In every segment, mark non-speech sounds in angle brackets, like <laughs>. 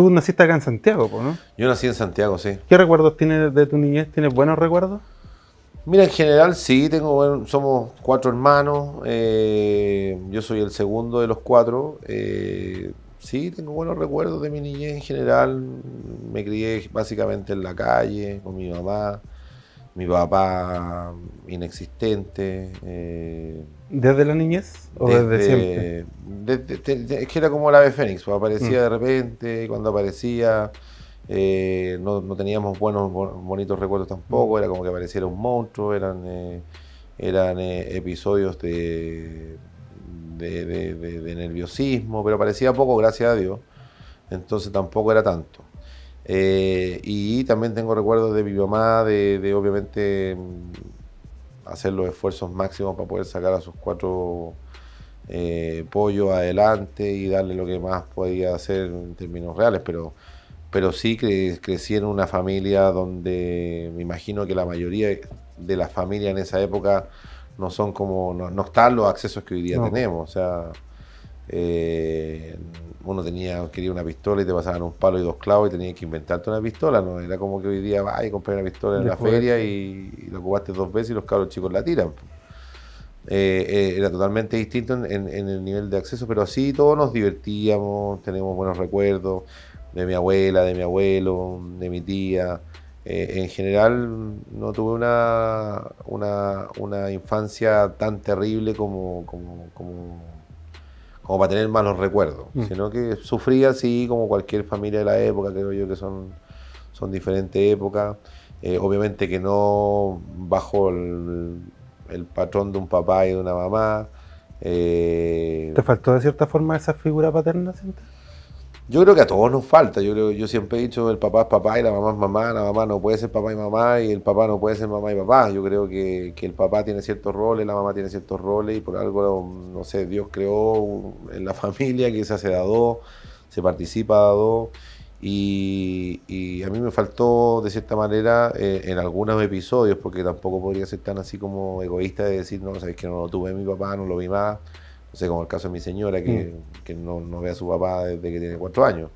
Tú naciste acá en Santiago, ¿no? Yo nací en Santiago, sí. ¿Qué recuerdos tienes de tu niñez? ¿Tienes buenos recuerdos? Mira, en general sí, tengo, buenos. somos cuatro hermanos, eh, yo soy el segundo de los cuatro. Eh, sí, tengo buenos recuerdos de mi niñez en general. Me crié básicamente en la calle, con mi mamá mi papá inexistente. Eh, ¿Desde la niñez o desde, siempre? es que era como la ave fénix, pues, aparecía mm. de repente, cuando aparecía eh, no, teníamos buenos, bonitos recuerdos tampoco, mm. era como que apareciera un monstruo, eran, eh, eran episodios de de, nerviosismo, pero aparecía poco, gracias a Dios, entonces tampoco era tanto. Eh, y también tengo recuerdos de mi mamá, de, obviamente mm, hacer los esfuerzos máximos para poder sacar a sus cuatro eh, pollos adelante y darle lo que más podía hacer en términos reales, pero, pero sí crecí en una familia donde me imagino que la mayoría de las familias en esa época no son como, no, están los accesos que hoy día tenemos. O sea, eh, uno tenía, quería una pistola y te pasaban un palo y dos clavos y tenías que inventarte una pistola, ¿no? Era como que hoy día vas y una pistola en la feria y, la lo jugaste dos veces y los cabros chicos la tiran. Eh, eh, era totalmente distinto en, el nivel de acceso, pero así todos nos divertíamos, tenemos buenos recuerdos de mi abuela, de mi abuelo, de mi tía. Eh, en general no tuve una, una, infancia tan terrible como, como, como como para tener malos recuerdos, mm. sino que sufría así como cualquier familia de la época, creo yo que son, son diferentes épocas. Eh, obviamente que no bajo el, patrón de un papá y de una mamá. Eh, ¿Te faltó de cierta forma esa figura paterna? ¿sientes? Yo creo que a todos nos falta. Yo, yo siempre he dicho el papá es papá y la mamá es mamá, la mamá no puede ser papá y mamá y el papá no puede ser mamá y papá. Yo creo que, el papá tiene ciertos roles, la mamá tiene ciertos roles y por algo, no sé, Dios creó en la <laughs> familia que se hace a dos, se participa a dos. Y, a mí me faltó de cierta manera eh, en algunos episodios, porque tampoco podría ser tan así como egoísta de decir, no, sabes que no lo tuve mi papá, no lo vi más. No sé, como el caso de mi señora, que, mm. no, ve a su papá desde que tiene cuatro años.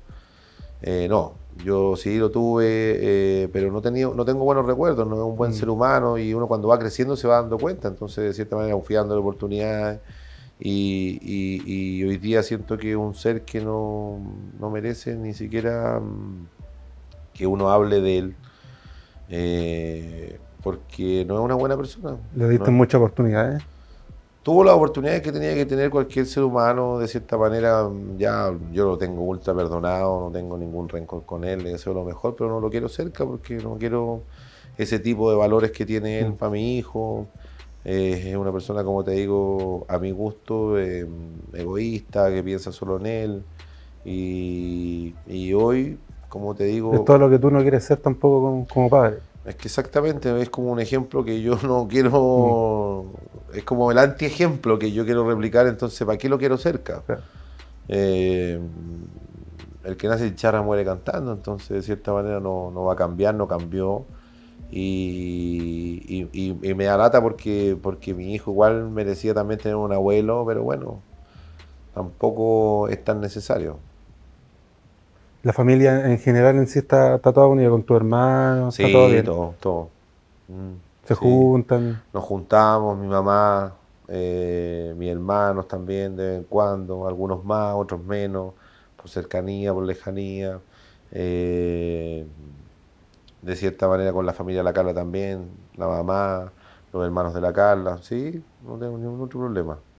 Eh, no, yo sí lo tuve, eh, pero no, no tengo buenos recuerdos, no es un buen mm. ser humano y uno cuando va creciendo se va dando cuenta, entonces de cierta manera confiando en oportunidades. Y, y, y, hoy día siento que es un ser que no, merece ni siquiera mm, que uno hable de él, eh, porque no es una buena persona. Le diste muchas oportunidades tuvo las oportunidades que tenía que tener cualquier ser humano, de cierta manera, ya yo lo tengo ultra perdonado, no tengo ningún rencor con él, le deseo lo mejor, pero no lo quiero cerca porque no quiero ese tipo de valores que tiene él mm. para mi hijo. Eh, es una persona, como te digo, a mi gusto, eh, egoísta, que piensa solo en él. Y, hoy, como te digo... Es todo lo que tú no quieres ser tampoco como, padre. Es que exactamente, es como un ejemplo que yo no quiero... Mm es como el antiejemplo que yo quiero replicar, entonces, ¿para qué lo quiero cerca? Eh, el que nace charra muere cantando, entonces de cierta manera no, va a cambiar, no cambió. Y, me da lata porque, porque mi hijo igual merecía también tener un abuelo, pero bueno, tampoco es tan necesario. La familia en general en sí está, está toda unida con tu hermano, sí, está todo bien. Todo, mm juntan. Nos juntamos, mi mamá, eh, mis hermanos también de vez en cuando, algunos más, otros menos, por cercanía, por lejanía. Eh, de cierta manera con la familia de la Carla también, la mamá, los hermanos de la Carla, sí, no tengo ningún otro problema.